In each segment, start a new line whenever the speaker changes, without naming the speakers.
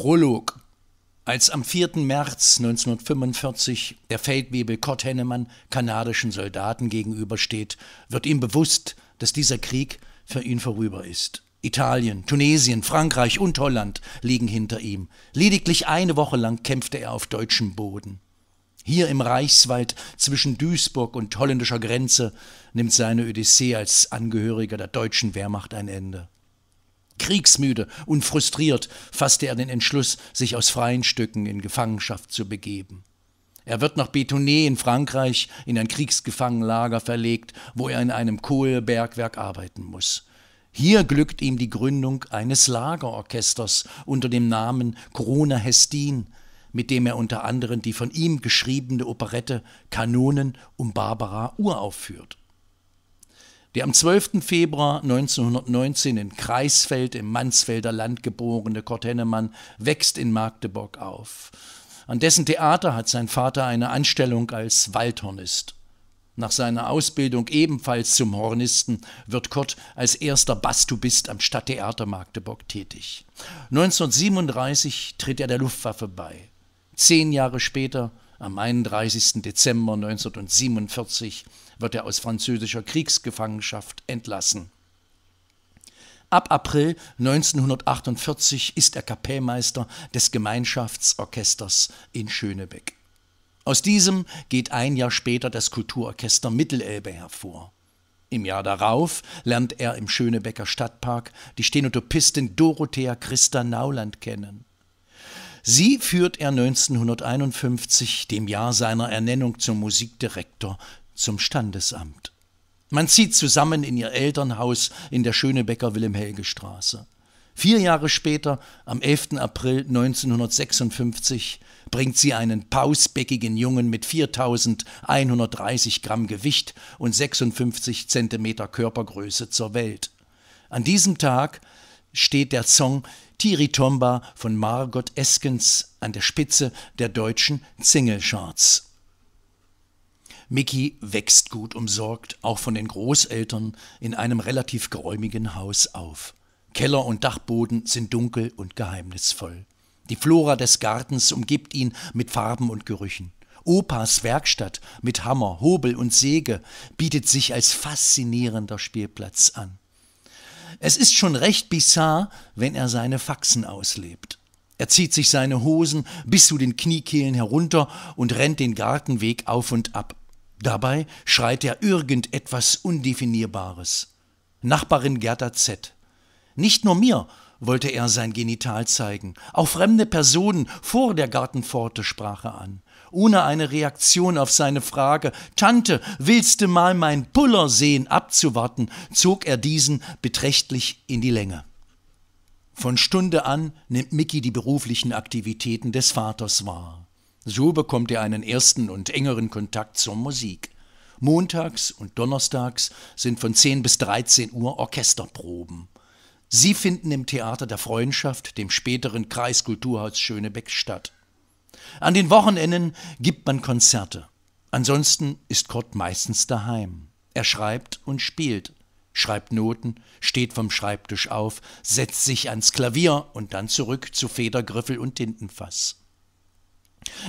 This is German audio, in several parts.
Prolog. Als am 4. März 1945 der Feldwebel Kurt Hennemann kanadischen Soldaten gegenübersteht, wird ihm bewusst, dass dieser Krieg für ihn vorüber ist. Italien, Tunesien, Frankreich und Holland liegen hinter ihm. Lediglich eine Woche lang kämpfte er auf deutschem Boden. Hier im Reichswald zwischen Duisburg und holländischer Grenze nimmt seine Odyssee als Angehöriger der deutschen Wehrmacht ein Ende. Kriegsmüde und frustriert fasste er den Entschluss, sich aus freien Stücken in Gefangenschaft zu begeben. Er wird nach Betonet in Frankreich in ein Kriegsgefangenlager verlegt, wo er in einem Kohlebergwerk arbeiten muss. Hier glückt ihm die Gründung eines Lagerorchesters unter dem Namen Corona Hestin, mit dem er unter anderem die von ihm geschriebene Operette Kanonen um Barbara uraufführt. Der am 12. Februar 1919 in Kreisfeld im Mansfelder Land geborene Kurt Hennemann wächst in Magdeburg auf. An dessen Theater hat sein Vater eine Anstellung als Waldhornist. Nach seiner Ausbildung ebenfalls zum Hornisten wird Kurt als erster Bastubist am Stadttheater Magdeburg tätig. 1937 tritt er der Luftwaffe bei. Zehn Jahre später am 31. Dezember 1947 wird er aus französischer Kriegsgefangenschaft entlassen. Ab April 1948 ist er Kapellmeister des Gemeinschaftsorchesters in Schönebeck. Aus diesem geht ein Jahr später das Kulturorchester Mittelelbe hervor. Im Jahr darauf lernt er im Schönebecker Stadtpark die Stenotopistin Dorothea Christa Nauland kennen. Sie führt er 1951, dem Jahr seiner Ernennung zum Musikdirektor, zum Standesamt. Man zieht zusammen in ihr Elternhaus in der Schönebecker Wilhelm-Helge-Straße. Vier Jahre später, am 11. April 1956, bringt sie einen pausbäckigen Jungen mit 4130 Gramm Gewicht und 56 Zentimeter Körpergröße zur Welt. An diesem Tag steht der Song Tiri Tomba von Margot Eskens an der Spitze der deutschen Singlecharts. Mickey wächst gut umsorgt, auch von den Großeltern, in einem relativ geräumigen Haus auf. Keller und Dachboden sind dunkel und geheimnisvoll. Die Flora des Gartens umgibt ihn mit Farben und Gerüchen. Opas Werkstatt mit Hammer, Hobel und Säge bietet sich als faszinierender Spielplatz an. Es ist schon recht bizarr, wenn er seine Faxen auslebt. Er zieht sich seine Hosen bis zu den Kniekehlen herunter und rennt den Gartenweg auf und ab. Dabei schreit er irgendetwas Undefinierbares. Nachbarin Gerda Z. Nicht nur mir wollte er sein Genital zeigen, auch fremde Personen vor der Gartenpforte sprach er an ohne eine Reaktion auf seine Frage Tante, willst du mal mein Puller sehen abzuwarten, zog er diesen beträchtlich in die Länge. Von Stunde an nimmt Mickey die beruflichen Aktivitäten des Vaters wahr. So bekommt er einen ersten und engeren Kontakt zur Musik. Montags und Donnerstags sind von 10 bis 13 Uhr Orchesterproben. Sie finden im Theater der Freundschaft, dem späteren Kreiskulturhaus Schönebeck, statt. An den Wochenenden gibt man Konzerte. Ansonsten ist Kurt meistens daheim. Er schreibt und spielt, schreibt Noten, steht vom Schreibtisch auf, setzt sich ans Klavier und dann zurück zu Federgriffel und Tintenfass.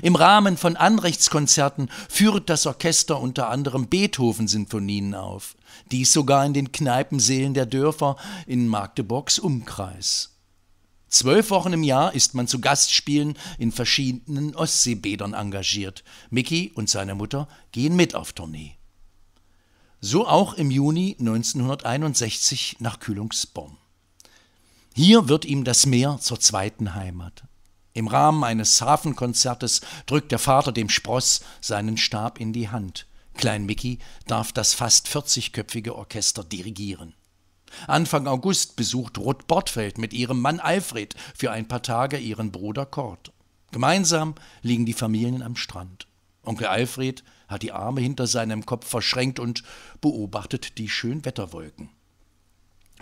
Im Rahmen von Anrechtskonzerten führt das Orchester unter anderem Beethoven-Sinfonien auf, dies sogar in den Kneipenseelen der Dörfer in Magdeburgs Umkreis. Zwölf Wochen im Jahr ist man zu Gastspielen in verschiedenen Ostseebädern engagiert. Mickey und seine Mutter gehen mit auf Tournee. So auch im Juni 1961 nach Kühlungsborn. Hier wird ihm das Meer zur zweiten Heimat. Im Rahmen eines Hafenkonzertes drückt der Vater dem Spross seinen Stab in die Hand. Klein Mickey darf das fast 40-köpfige Orchester dirigieren. Anfang August besucht Ruth Bortfeld mit ihrem Mann Alfred für ein paar Tage ihren Bruder Kort. Gemeinsam liegen die Familien am Strand. Onkel Alfred hat die Arme hinter seinem Kopf verschränkt und beobachtet die Schönwetterwolken.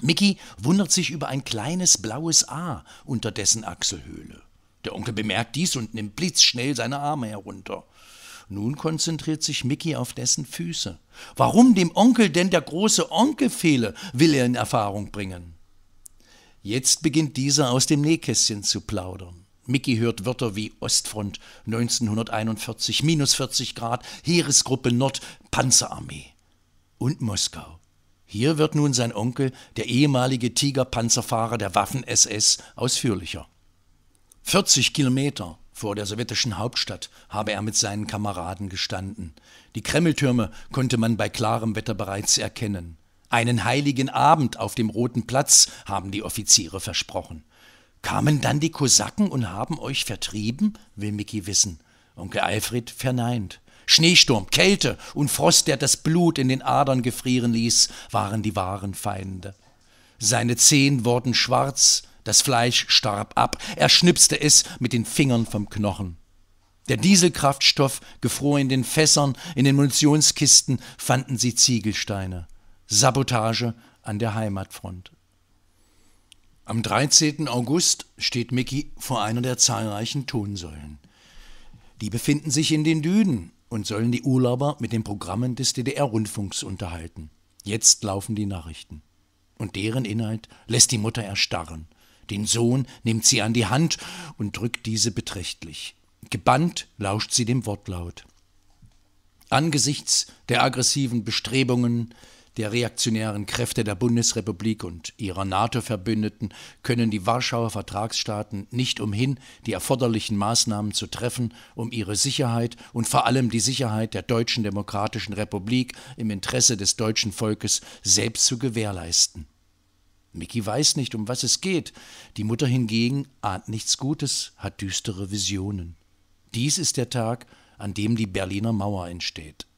Mickey wundert sich über ein kleines blaues A unter dessen Achselhöhle. Der Onkel bemerkt dies und nimmt blitzschnell seine Arme herunter. Nun konzentriert sich Mickey auf dessen Füße. Warum dem Onkel denn der große Onkel fehle, will er in Erfahrung bringen. Jetzt beginnt dieser aus dem Nähkästchen zu plaudern. Mickey hört Wörter wie Ostfront 1941, minus 40 Grad, Heeresgruppe Nord, Panzerarmee und Moskau. Hier wird nun sein Onkel, der ehemalige Tiger-Panzerfahrer der Waffen-SS, ausführlicher. 40 Kilometer, vor der sowjetischen Hauptstadt habe er mit seinen Kameraden gestanden. Die Kremltürme konnte man bei klarem Wetter bereits erkennen. Einen heiligen Abend auf dem Roten Platz haben die Offiziere versprochen. Kamen dann die Kosaken und haben euch vertrieben? will Micky wissen. Onkel Alfred verneint. Schneesturm, Kälte und Frost, der das Blut in den Adern gefrieren ließ, waren die wahren Feinde. Seine Zehen wurden schwarz, das Fleisch starb ab. Er schnipste es mit den Fingern vom Knochen. Der Dieselkraftstoff gefror in den Fässern, in den Munitionskisten fanden sie Ziegelsteine. Sabotage an der Heimatfront. Am 13. August steht Mickey vor einer der zahlreichen Tonsäulen. Die befinden sich in den Dünen und sollen die Urlauber mit den Programmen des DDR-Rundfunks unterhalten. Jetzt laufen die Nachrichten. Und deren Inhalt lässt die Mutter erstarren. Den Sohn nimmt sie an die Hand und drückt diese beträchtlich. Gebannt lauscht sie dem Wortlaut. Angesichts der aggressiven Bestrebungen der reaktionären Kräfte der Bundesrepublik und ihrer NATO-Verbündeten können die Warschauer Vertragsstaaten nicht umhin, die erforderlichen Maßnahmen zu treffen, um ihre Sicherheit und vor allem die Sicherheit der Deutschen Demokratischen Republik im Interesse des deutschen Volkes selbst zu gewährleisten. Mickey weiß nicht, um was es geht. Die Mutter hingegen ahnt nichts Gutes, hat düstere Visionen. Dies ist der Tag, an dem die Berliner Mauer entsteht.